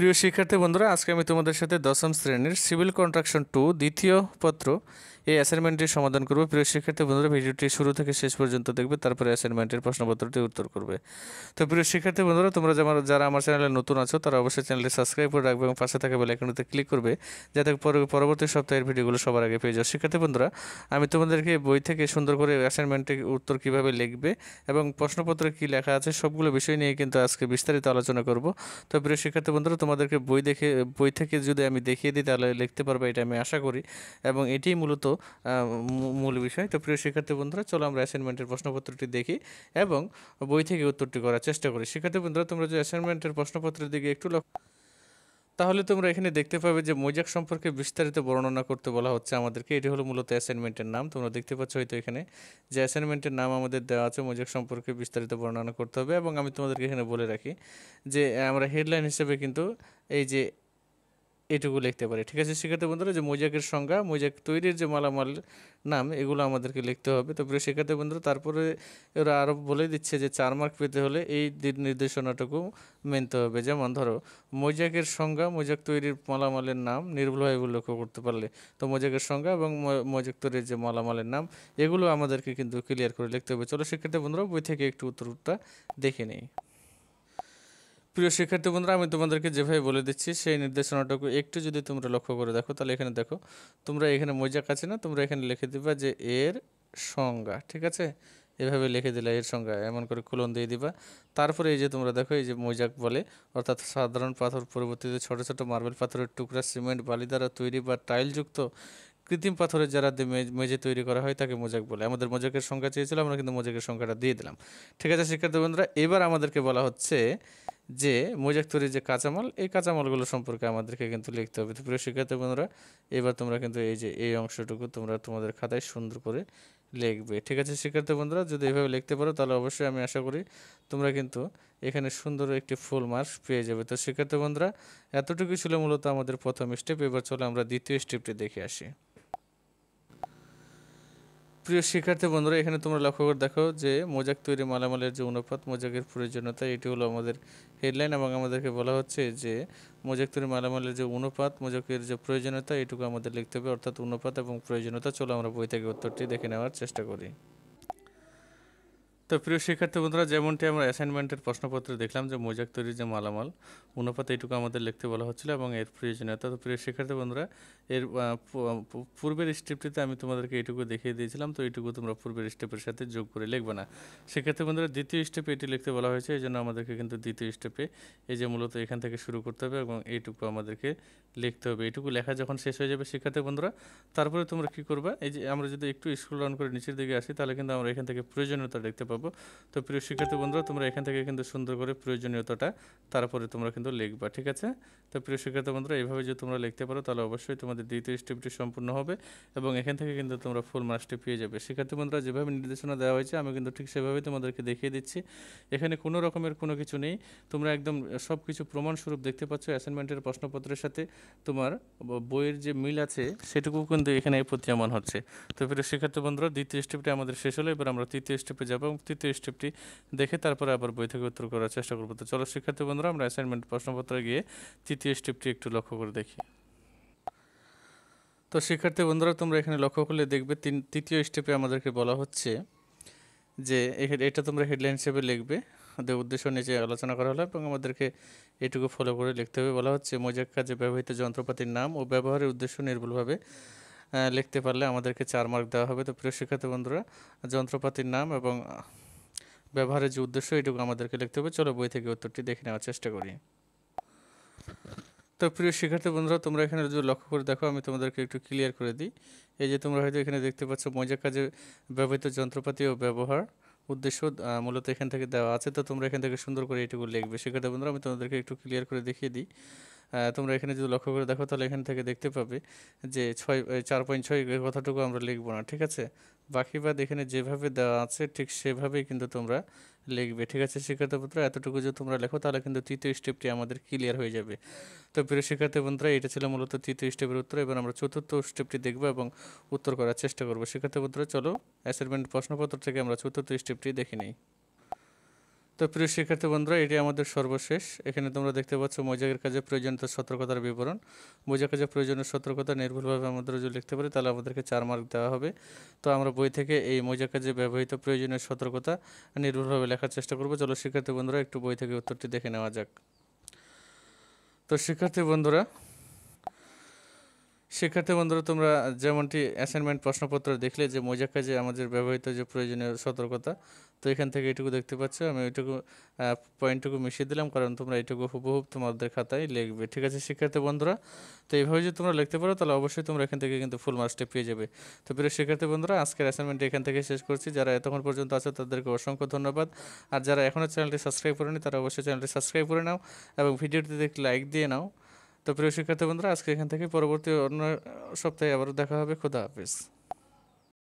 প্রিয় শিক্ষার্থী বন্ধুরা আজকে আমি তোমাদের সাথে দশম শ্রেণীর সিভিল কন্ট্রাকশন টু দ্বিতীয় পত্র এই অ্যাসাইনমেন্টটি সমাধান করবে প্রিয় শিক্ষার্থী বন্ধুরা ভিডিওটি শুরু থেকে শেষ পর্যন্ত দেখবে তারপরে অ্যাসাইনমেন্টের প্রশ্নপত্রটি উত্তর করবে তো প্রিয় শিক্ষার্থী বন্ধুরা তোমরা যারা যারা আমার চ্যানেলে নতুন আছো তারা অবশ্যই চ্যানেলটি সাবস্ক্রাইব করে রাখবে এবং পাশে থাকা বেলাইকনটিতে ক্লিক করবে যাতে পরবর্তী সপ্তাহের ভিডিওগুলো সবার আগে পেয়ে যাও শিক্ষার্থী বন্ধুরা আমি তোমাদেরকে বই থেকে সুন্দর করে অ্যাসাইনমেন্টের উত্তর কিভাবে লিখবে এবং প্রশ্নপত্রে কী লেখা আছে সবগুলো বিষয় নিয়ে কিন্তু আজকে বিস্তারিত আলোচনা করব তো প্রিয় শিক্ষার্থী বন্ধুরা তোমাদেরকে বই দেখে বই থেকে যদি আমি দেখিয়ে দিই তাহলে লিখতে পারবে এটা আমি আশা করি এবং এটি মূলত মূল বিষয় তো প্রিয় শিক্ষার্থী বন্ধুরা চলো আমরা অ্যাসাইনমেন্টের প্রশ্নপত্রটি দেখি এবং বই থেকে উত্তরটি করার চেষ্টা করি শিক্ষার্থী বন্ধুরা তোমরা যে অ্যাসাইনমেন্টের প্রশ্নপত্রের দিকে একটু লক্ষ্য তাহলে তোমরা এখানে দেখতে পাবে যে মোজাক সম্পর্কে বিস্তারিত বর্ণনা করতে বলা হচ্ছে আমাদেরকে এটি হলো মূলত অ্যাসাইনমেন্টের নাম তোমরা দেখতে পাচ্ছ হয়তো এখানে যে অ্যাসাইনমেন্টের নাম আমাদের দেওয়া আছে মোজাক সম্পর্কে বিস্তারিত বর্ণনা করতে হবে এবং আমি তোমাদেরকে এখানে বলে রাখি যে আমরা হেডলাইন হিসেবে কিন্তু এই যে এটুকু লিখতে পারি ঠিক আছে শিক্ষার্থী বন্ধুরা যে মোজাকের সংজ্ঞা মোজাক তৈরির যে মালামাল নাম এগুলো আমাদেরকে লিখতে হবে তো প্রিয় শিক্ষার্থী বন্ধুরা তারপরে ওরা আরও বলে দিচ্ছে যে চার মার্ক পেতে হলে এই নির্দেশনাটুকু মেনতে হবে যেমন ধরো মোজাকের সংজ্ঞা মোজাক তৈরির মালামালের নাম নির্ভুলভাবে লক্ষ্য করতে পারলে তো মোজাকের সংজ্ঞা এবং মোজাক তৈরির যে মালামালের নাম এগুলো আমাদেরকে কিন্তু ক্লিয়ার করে লিখতে হবে চলো শিক্ষার্থী বন্ধুরা বই থেকে একটু উত্তরটা দেখে নেই প্রিয় শিক্ষার্থী বন্ধুরা আমি তোমাদেরকে যেভাবে বলে দিচ্ছি সেই নির্দেশনাটুকু একটু যদি তোমরা লক্ষ্য করে দেখো তাহলে এখানে দেখো তোমরা এখানে মজাক আছে না তোমরা এখানে লিখে দিবা যে এর সংজ্ঞা ঠিক আছে এভাবে লিখে দিলা এর সংজ্ঞা এমন করে কুলন দিয়ে দিবা তারপরে এই যে তোমরা দেখো এই যে মজাক বলে অর্থাৎ সাধারণ পাথর পরিবর্তিত ছোট ছোট মার্বেল পাথরের টুকরা সিমেন্ট বালি দ্বারা তৈরি বা টাইলযুক্ত কৃত্রিম পাথরের যারা মেঝে তৈরি করা হয় তাকে মোজাক বলে আমাদের মোজাকের সংখ্যা চেয়েছিল আমরা কিন্তু মোজাকের সংখ্যাটা দিয়ে দিলাম ঠিক আছে শিক্ষার্থী বন্ধুরা এবার আমাদেরকে বলা হচ্ছে যে মোজাক তৈরির যে কাঁচামাল এই কাঁচামালগুলো সম্পর্কে আমাদেরকে কিন্তু লিখতে হবে তো প্রিয় শিক্ষার্থী বন্ধুরা এবার তোমরা কিন্তু এই যে এই অংশটুকু তোমরা তোমাদের খাতায় সুন্দর করে লিখবে ঠিক আছে শিক্ষার্থী বন্ধুরা যদি এভাবে লিখতে পারো তাহলে অবশ্যই আমি আশা করি তোমরা কিন্তু এখানে সুন্দর একটি ফুল মার্কস পেয়ে যাবে তো শিক্ষার্থী বন্ধুরা এতটুকু ছিল মূলত আমাদের প্রথম স্টেপ এবার চলো আমরা দ্বিতীয় স্টেপটি দেখে আসি প্রিয় শিক্ষার্থী বন্ধুরা এখানে তোমরা লক্ষ্য করে দেখো যে মোজাক তৈরি মালামালের যে অনুপাত মোজাকের প্রয়োজনীয়তা এটি হলো আমাদের হেডলাইন এবং আমাদেরকে বলা হচ্ছে যে মোজাক তৈরি মালামালের যে অনুপাত মোজাকের যে প্রয়োজনীয়তা এটুকু আমাদের লিখতে হবে অর্থাৎ অনুপাত এবং প্রয়োজনীয়তা চলো আমরা বই থেকে উত্তরটি দেখে নেওয়ার চেষ্টা করি তো প্রিয় শিক্ষার্থী বন্ধুরা যেমনটি আমরা অ্যাসাইনমেন্টের প্রশ্নপত্রে দেখলাম যে মোজাক তৈরির যে মালামাল অনুপাতে এইটুকু আমাদের লিখতে বলা হচ্ছিল এবং এর প্রয়োজনীয়তা তো প্রিয় শিক্ষার্থী বন্ধুরা এর পূর্বের স্টেপটিতে আমি তোমাদেরকে এইটুকু দেখিয়ে দিয়েছিলাম তো এইটুকু তোমরা পূর্বের স্টেপের সাথে যোগ করে লিখবে না সেক্ষেত্রে বন্ধুরা দ্বিতীয় স্টেপে এটি লিখতে বলা হয়েছে এই জন্য আমাদেরকে কিন্তু দ্বিতীয় স্টেপে এই যে মূলত এখান থেকে শুরু করতে হবে এবং এইটুকু আমাদেরকে লিখতে হবে এইটুকু লেখা যখন শেষ হয়ে যাবে শিক্ষার্থী বন্ধুরা তারপরে তোমরা কী করবা এই যে আমরা যদি একটু স্কুল রান করে নিচের দিকে আসি তাহলে কিন্তু আমরা এখান থেকে প্রয়োজনীয়তা দেখতে পাবো করব তো প্রিয় শিক্ষার্থী বন্ধুরা তোমরা এখান থেকে কিন্তু সুন্দর করে প্রয়োজনীয়তাটা তারপরে তোমরা কিন্তু লিখবা ঠিক আছে তো প্রিয় শিক্ষার্থী বন্ধুরা এইভাবে যদি তোমরা লিখতে পারো তাহলে অবশ্যই তোমাদের দ্বিতীয় স্টেপটি সম্পূর্ণ হবে এবং এখান থেকে কিন্তু তোমরা ফুল মার্কসটি পেয়ে যাবে শিক্ষার্থী বন্ধুরা যেভাবে নির্দেশনা দেওয়া হয়েছে আমি কিন্তু ঠিক সেভাবেই তোমাদেরকে দেখিয়ে দিচ্ছি এখানে কোনো রকমের কোনো কিছু নেই তোমরা একদম সব কিছু প্রমাণস্বরূপ দেখতে পাচ্ছ অ্যাসাইনমেন্টের প্রশ্নপত্রের সাথে তোমার বইয়ের যে মিল আছে সেটুকু কিন্তু এখানে প্রতীয়মান হচ্ছে তো প্রিয় শিক্ষার্থী বন্ধুরা দ্বিতীয় স্টেপটি আমাদের শেষ হলো এবার আমরা তৃতীয় স্টেপে যাবো এবং তৃতীয় স্টেপটি দেখে তারপরে আবার বই থেকে উত্তর করার চেষ্টা করবো তো চলো শিক্ষার্থী বন্ধুরা আমরা অ্যাসাইনমেন্ট প্রশ্নপত্রে গিয়ে তৃতীয় স্টেপটি একটু লক্ষ্য করে দেখি তো শিক্ষার্থী বন্ধুরা তোমরা এখানে লক্ষ্য করলে দেখবে তিন তৃতীয় স্টেপে আমাদেরকে বলা হচ্ছে যে এটা তোমরা হেডলাইন হিসেবে লিখবে আমাদের উদ্দেশ্য নিচে আলোচনা করা হলো এবং আমাদেরকে এটুকু ফলো করে লিখতে হবে বলা হচ্ছে মোজাক কাজে ব্যবহৃত যন্ত্রপাতির নাম ও ব্যবহারের উদ্দেশ্য নির্ভুলভাবে লিখতে পারলে আমাদেরকে চার মার্ক দেওয়া হবে তো প্রিয় শিক্ষার্থী বন্ধুরা যন্ত্রপাতির নাম এবং ব্যবহারের যে উদ্দেশ্য এটুকু আমাদেরকে লিখতে হবে চলো বই থেকে উত্তরটি দেখে নেওয়ার চেষ্টা করি তো প্রিয় শিক্ষার্থী বন্ধুরা তোমরা এখানে যদি লক্ষ্য করে দেখো আমি তোমাদেরকে একটু ক্লিয়ার করে দিই এই যে তোমরা হয়তো এখানে দেখতে পাচ্ছ মজা কাজে ব্যবহৃত যন্ত্রপাতি ও ব্যবহার উদ্দেশ্য মূলত এখান থেকে দেওয়া আছে তো তোমরা এখান থেকে সুন্দর করে এটুকু লিখবে শিক্ষার্থী বন্ধুরা আমি তোমাদেরকে একটু ক্লিয়ার করে দেখিয়ে দিই তোমরা এখানে যদি লক্ষ্য করে দেখো তাহলে এখান থেকে দেখতে পাবে যে ছয় চার পয়েন্ট ছয় এই কথাটুকু আমরা লিখব না ঠিক আছে বাকি বাদ এখানে যেভাবে দেওয়া আছে ঠিক সেভাবেই কিন্তু তোমরা লিখবে ঠিক আছে শিক্ষার্থী বন্ধুরা এতটুকু যদি তোমরা লেখো তাহলে কিন্তু তৃতীয় স্টেপটি আমাদের ক্লিয়ার হয়ে যাবে তো প্রিয় শিক্ষার্থী বন্ধুরা এটা ছিল মূলত তৃতীয় স্টেপের উত্তর এবার আমরা চতুর্থ স্টেপটি দেখব এবং উত্তর করার চেষ্টা করবো শিক্ষার্থী বন্ধুরা চলো অ্যাসাইনমেন্ট প্রশ্নপত্র থেকে আমরা চতুর্থ স্টেপটি দেখে নিই তো প্রিয় শিক্ষার্থী বন্ধুরা এটি আমাদের সর্বশেষ এখানে তোমরা দেখতে পাচ্ছ মোজাকের কাজে প্রয়োজনীয় সতর্কতার বিবরণ মজা কাজে প্রয়োজনীয় সতর্কতা নির্ভুলভাবে আমাদের যদি লিখতে পারি তাহলে আমাদেরকে চার মার্ক দেওয়া হবে তো আমরা বই থেকে এই মোজা কাজে ব্যবহৃত প্রয়োজনীয় সতর্কতা নির্ভুলভাবে লেখার চেষ্টা করবো চলো শিক্ষার্থী বন্ধুরা একটু বই থেকে উত্তরটি দেখে নেওয়া যাক তো শিক্ষার্থী বন্ধুরা শিক্ষার্থী বন্ধুরা তোমরা যেমনটি অ্যাসাইনমেন্ট প্রশ্নপত্র দেখলে যে মোজা কাজে আমাদের ব্যবহৃত যে প্রয়োজনীয় সতর্কতা তো এখান থেকে এটুকু দেখতে পাচ্ছ আমি ওইটুকু পয়েন্টটুকু মিশিয়ে দিলাম কারণ তোমরা এটুকু হুবহুব তোমাদের খাতায় লিখবে ঠিক আছে শিক্ষার্থী বন্ধুরা তো এইভাবে যদি তোমরা লিখতে পারো তাহলে অবশ্যই তোমরা এখান থেকে কিন্তু ফুল মার্কসটি পেয়ে যাবে তো প্রিয় শিক্ষার্থী বন্ধুরা আজকের অ্যাসাইনমেন্ট এখান থেকে শেষ করছি যারা এতক্ষণ পর্যন্ত আছে তাদেরকে অসংখ্য ধন্যবাদ আর যারা এখনও চ্যানেলটি সাবস্ক্রাইব করেনি তারা অবশ্যই চ্যানেলটি সাবস্ক্রাইব করে নাও এবং ভিডিওটিতে লাইক দিয়ে নাও তো প্রিয় শিক্ষার্থী বন্ধুরা আজকে এখান থেকে পরবর্তী অন্য সপ্তাহে আবারও দেখা হবে খোদা হাফিজ